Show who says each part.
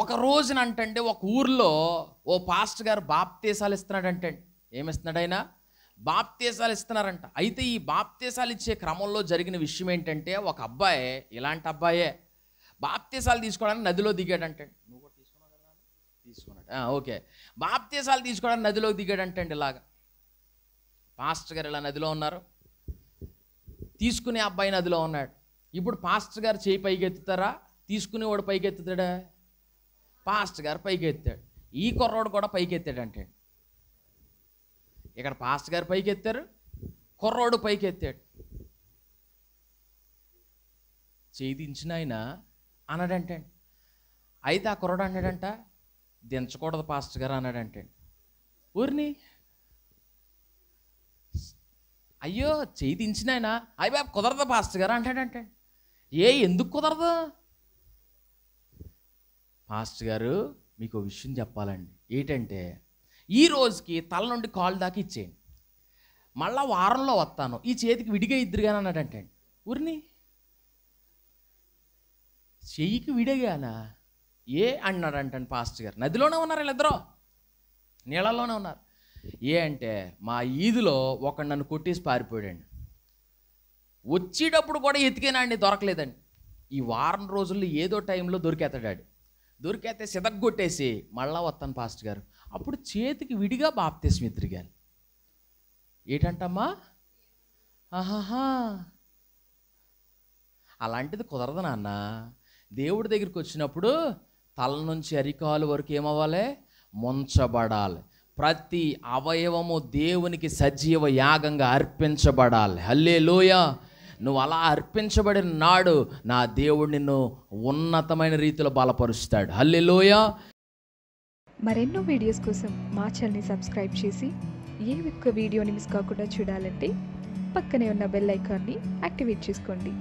Speaker 1: ఒక రోజున అంటే ఒక ఊర్లో ఓ పాస్టర్ గారు బాప్తీసాలు ఇస్తున్నాడంటే ఏమిస్తున్నాడు ఆయన బాప్తీసాలు ఇస్తున్నారంట అయితే ఈ బాప్తీసాలు ఇచ్చే క్రమంలో జరిగిన విషయం ఏంటంటే ఒక అబ్బాయి ఇలాంటి అబ్బాయే బాప్తీసాలు తీసుకోవడానికి నదిలో దిగాడంటే నువ్వు కూడా తీసుకున్నావు కదా తీసుకున్నాడు ఓకే బాప్తీసాలు తీసుకోవడానికి నదిలో దిగాడంటే ఇలాగా పాస్టర్ గారు ఇలా నదిలో ఉన్నారు తీసుకునే అబ్బాయి నదిలో ఉన్నాడు ఇప్పుడు పాస్టర్ గారు చేయి పైకి ఎత్తుతారా తీసుకునేవాడు పైకి ఎత్తుతాడా పాస్ట్ గారు పైకి ఎత్తాడు ఈ కుర్రోడు కూడా పైకి ఎత్తాడు అంటే ఇక్కడ పాస్ట్ గారు పైకి ఎత్తారు కుర్రోడు పైకి ఎత్తాడు చేయించిన ఆయన అన్నాడంటే అయితే ఆ కుర్రోడు అన్నాడంట దించకూడదు పాస్ట్ గారు అన్నాడంటే ఊరిని అయ్యో చేయించిన ఆయన అయ్యి బాబు కుదరదు పాస్ట్ గారు అంటాడంటే ఏ ఎందుకు కుదరదు పాస్టర్ గారు మీకు విషయం చెప్పాలండి ఏంటంటే ఈ రోజుకి తల నుండి కాలు దాకా ఇచ్చేయండి మళ్ళా వారంలో వస్తాను ఈ చేతికి విడిగా ఇద్దరుగానే అన్నాడంటే ఊరిని చెయ్యికి విడిగానా ఏ అన్నాడంటాను పాస్ట్ గారు నదిలోనే ఉన్నారు వీళ్ళిద్దరూ నీళ్ళలోనే ఉన్నారు ఏ అంటే మా ఈదులో ఒక నన్ను కొట్టేసి పారిపోయాడండి వచ్చేటప్పుడు కూడా ఎతికేనా అండి దొరకలేదండి ఈ వారం రోజుల్లో ఏదో టైంలో దొరికేతాడాడు దొరికైతే సిదగ్గొట్టేసి మళ్ళా వస్తాను పాస్ట్ గారు అప్పుడు చేతికి విడిగా బాప్తిస్మి తిరిగాను ఏంటంటమ్మా ఆహాహా అలాంటిది కుదరదు నాన్న దేవుడి దగ్గరికి వచ్చినప్పుడు తల నుంచి అరికాలు వరకు ఏమవ్వాలి ముంచబడాలి ప్రతి అవయవము దేవునికి సజీవ యాగంగా అర్పించబడాలి హల్లే లోయ నువ్వు అలా అర్పించబడిన నాడు నా దేవుడు నిన్ను ఉన్నతమైన రీతిలో బలపరుస్తాడు హల్లెలోయ మరెన్నో వీడియోస్ కోసం మా ఛానల్ని సబ్స్క్రైబ్ చేసి ఏ ఒక్క వీడియోని మిస్ కాకుండా చూడాలంటే పక్కనే ఉన్న బెల్ ఐకాన్ని యాక్టివేట్ చేసుకోండి